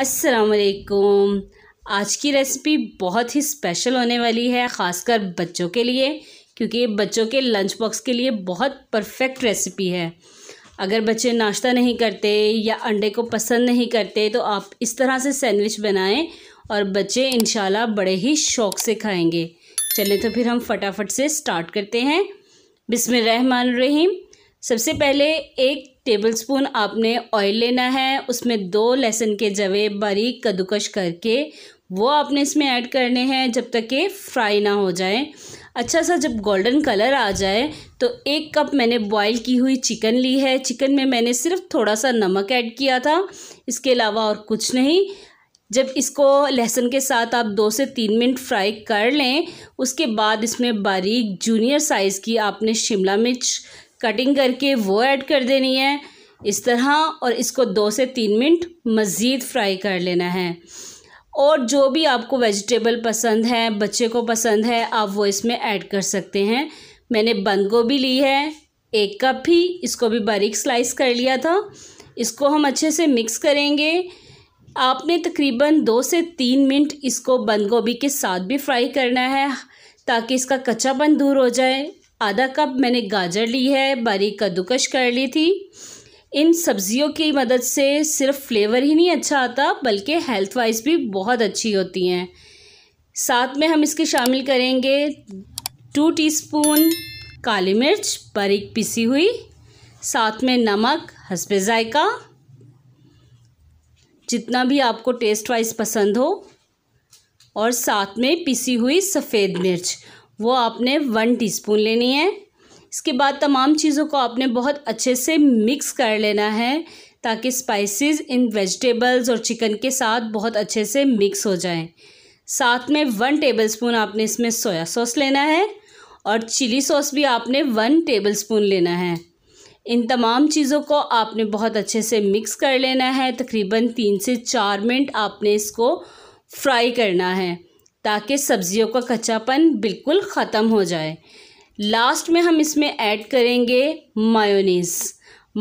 असलकुम आज की रेसिपी बहुत ही स्पेशल होने वाली है ख़ासकर बच्चों के लिए क्योंकि ये बच्चों के लंच बॉक्स के लिए बहुत परफेक्ट रेसिपी है अगर बच्चे नाश्ता नहीं करते या अंडे को पसंद नहीं करते तो आप इस तरह से सैंडविच बनाएं और बच्चे इन बड़े ही शौक़ से खाएँगे चलें तो फिर हम फटाफट से स्टार्ट करते हैं रहीम सबसे पहले एक टेबलस्पून आपने ऑयल लेना है उसमें दो लहसुन के जवे बारीक कद्दूकश करके वो आपने इसमें ऐड करने हैं जब तक ये फ्राई ना हो जाए अच्छा सा जब गोल्डन कलर आ जाए तो एक कप मैंने बॉईल की हुई चिकन ली है चिकन में मैंने सिर्फ थोड़ा सा नमक ऐड किया था इसके अलावा और कुछ नहीं जब इसको लहसुन के साथ आप दो से तीन मिनट फ्राई कर लें उसके बाद इसमें बारीक जूनियर साइज़ की आपने शिमला मिर्च कटिंग करके वो ऐड कर देनी है इस तरह और इसको दो से तीन मिनट मज़ीद फ्राई कर लेना है और जो भी आपको वेजिटेबल पसंद है बच्चे को पसंद है आप वो इसमें ऐड कर सकते हैं मैंने बंद गोभी ली है एक कप ही इसको भी बारीक स्लाइस कर लिया था इसको हम अच्छे से मिक्स करेंगे आपने तकरीबन दो से तीन मिनट इसको बंद गोभी के साथ भी फ्राई करना है ताकि इसका कच्चापन दूर हो जाए आधा कप मैंने गाजर ली है बारीक कद्दूकश कर ली थी इन सब्ज़ियों की मदद से सिर्फ फ्लेवर ही नहीं अच्छा आता बल्कि हेल्थ वाइज भी बहुत अच्छी होती हैं साथ में हम इसके शामिल करेंगे टू टीस्पून काली मिर्च बारीक पिसी हुई साथ में नमक हसबे ज़ायका जितना भी आपको टेस्ट वाइज पसंद हो और साथ में पिसी हुई सफ़ेद मिर्च वो आपने वन टीस्पून लेनी है इसके बाद तमाम चीज़ों को आपने बहुत अच्छे से मिक्स कर लेना है ताकि स्पाइसेस इन वेजिटेबल्स और चिकन के साथ बहुत अच्छे से मिक्स हो जाएं साथ में वन टेबलस्पून आपने इसमें सोया सॉस लेना है और चिली सॉस भी आपने वन टेबलस्पून लेना है इन तमाम चीज़ों को आपने बहुत अच्छे से मिक्स कर लेना है तकरीबन तीन से चार मिनट आपने इसको फ्राई करना है ताकि सब्ज़ियों का कच्चापन बिल्कुल ख़त्म हो जाए लास्ट में हम इसमें ऐड करेंगे मायोनीस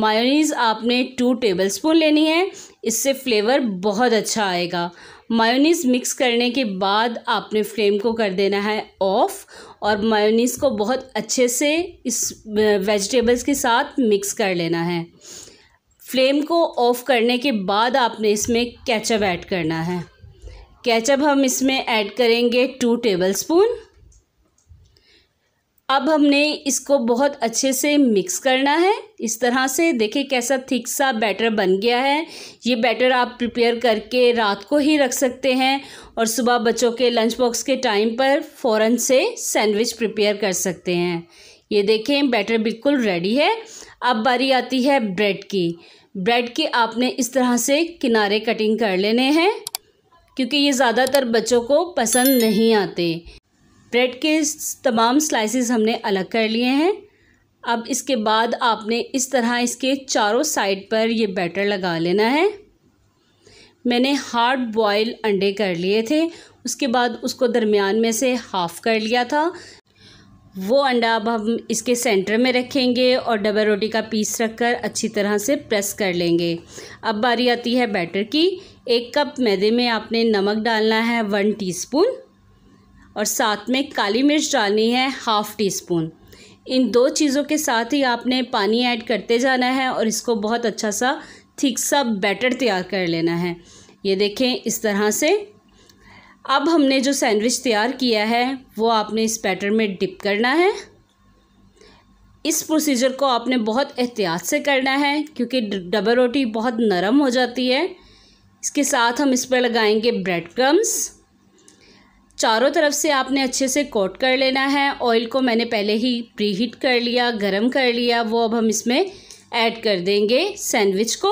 मायोनीस आपने टू टेबल स्पून लेनी है इससे फ्लेवर बहुत अच्छा आएगा मायोनीस मिक्स करने के बाद आपने फ्लेम को कर देना है ऑफ़ और मायोनीस को बहुत अच्छे से इस वेजिटेबल्स के साथ मिक्स कर लेना है फ्लेम को ऑफ़ करने के बाद आपने इसमें कैचअप ऐड करना है कैचअप हम इसमें ऐड करेंगे टू टेबलस्पून अब हमने इसको बहुत अच्छे से मिक्स करना है इस तरह से देखिए कैसा थिक सा बैटर बन गया है ये बैटर आप प्रिपेयर करके रात को ही रख सकते हैं और सुबह बच्चों के लंच बॉक्स के टाइम पर फ़ौरन से सैंडविच प्रिपेयर कर सकते हैं ये देखें बैटर बिल्कुल रेडी है अब बारी आती है ब्रेड की ब्रेड की आपने इस तरह से किनारे कटिंग कर लेने हैं क्योंकि ये ज़्यादातर बच्चों को पसंद नहीं आते ब्रेड के तमाम स्लाइसेस हमने अलग कर लिए हैं अब इसके बाद आपने इस तरह इसके चारों साइड पर ये बैटर लगा लेना है मैंने हार्ड बॉयल अंडे कर लिए थे उसके बाद उसको दरमियान में से हाफ़ कर लिया था वो अंडा अब हम इसके सेंटर में रखेंगे और डबल रोटी का पीस रखकर अच्छी तरह से प्रेस कर लेंगे अब बारी आती है बैटर की एक कप मैदे में आपने नमक डालना है वन टीस्पून और साथ में काली मिर्च डालनी है हाफ़ टी स्पून इन दो चीज़ों के साथ ही आपने पानी ऐड करते जाना है और इसको बहुत अच्छा सा थिक सा बैटर तैयार कर लेना है ये देखें इस तरह से अब हमने जो सैंडविच तैयार किया है वो आपने इस बैटर में डिप करना है इस प्रोसीजर को आपने बहुत एहतियात से करना है क्योंकि डबल रोटी बहुत नरम हो जाती है इसके साथ हम इस पर लगाएंगे ब्रेड क्रम्स चारों तरफ से आपने अच्छे से कोट कर लेना है ऑयल को मैंने पहले ही प्री हीट कर लिया गरम कर लिया वो अब हम इसमें ऐड कर देंगे सैंडविच को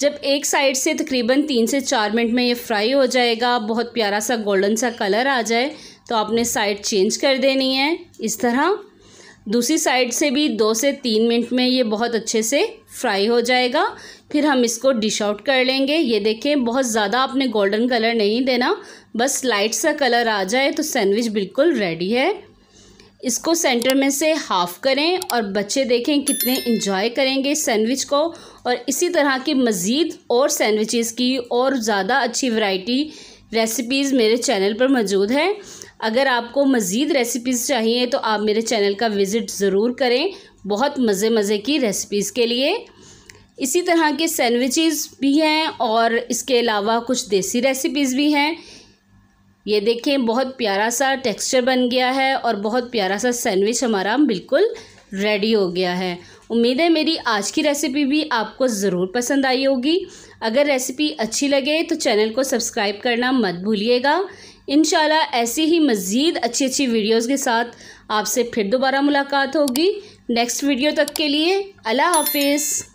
जब एक साइड से तकरीबन तीन से चार मिनट में ये फ्राई हो जाएगा बहुत प्यारा सा गोल्डन सा कलर आ जाए तो आपने साइड चेंज कर देनी है इस तरह दूसरी साइड से भी दो से तीन मिनट में ये बहुत अच्छे से फ्राई हो जाएगा फिर हम इसको डिश आउट कर लेंगे ये देखें बहुत ज़्यादा आपने गोल्डन कलर नहीं देना बस लाइट सा कलर आ जाए तो सैंडविच बिल्कुल रेडी है इसको सेंटर में से हाफ़ करें और बच्चे देखें कितने इंजॉय करेंगे सैंडविच को और इसी तरह की मज़ीद और सैंडविचेस की और ज़्यादा अच्छी वैरायटी रेसिपीज़ मेरे चैनल पर मौजूद हैं अगर आपको मज़ीद रेसिपीज़ चाहिए तो आप मेरे चैनल का विज़िट ज़रूर करें बहुत मज़े मज़े की रेसिपीज़ के लिए इसी तरह के सैंडविचेस भी हैं और इसके अलावा कुछ देसी रेसिपीज़ भी हैं ये देखें बहुत प्यारा सा टेक्सचर बन गया है और बहुत प्यारा सा सैंडविच हमारा बिल्कुल रेडी हो गया है उम्मीद है मेरी आज की रेसिपी भी आपको ज़रूर पसंद आई होगी अगर रेसिपी अच्छी लगे तो चैनल को सब्सक्राइब करना मत भूलिएगा इन ऐसी ही मज़ीद अच्छी अच्छी वीडियोज़ के साथ आपसे फिर दोबारा मुलाकात होगी नेक्स्ट वीडियो तक के लिए अल्लाह हाफिज़